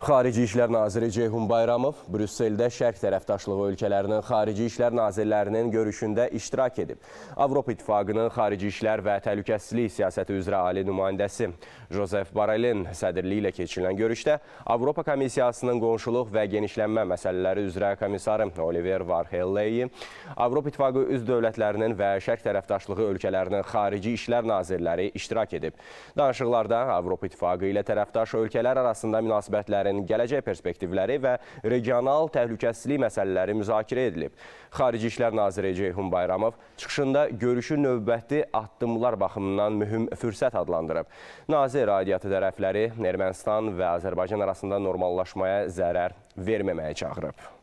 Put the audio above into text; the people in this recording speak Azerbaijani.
Xarici İşlər Naziri Ceyhun Bayramov Brüsseldə şərq tərəfdaşlığı ölkələrinin xarici işlər nazirlərinin görüşündə iştirak edib. Avropa İttifaqının xarici işlər və təhlükəsizlik siyasəti üzrə ali nümayəndəsi Josef Barelin sədirliyi ilə keçirilən görüşdə Avropa Komissiyasının qonşuluq və genişlənmə məsələləri üzrə komissarı Oliver Varhelleyi, Avropa İttifaqı üz dövlətlərinin və şərq tərəfdaşlığı ölkələrinin xarici işlər nazirləri iştirak edib. Danışıqlarda Avropa İttifaqı ilə tərəfdaş ölkələr arasında münasibətləri ölkələrin gələcək perspektivləri və regional təhlükəsizlik məsələləri müzakirə edilib. Xarici İşlər Naziri Ceyhun Bayramov çıxışında görüşü növbəti addımlar baxımından mühüm fürsət adlandırıb. Nazir radiyyatı tərəfləri Ermənistan və Azərbaycan arasında normallaşmaya zərər verməməyə çağırıb.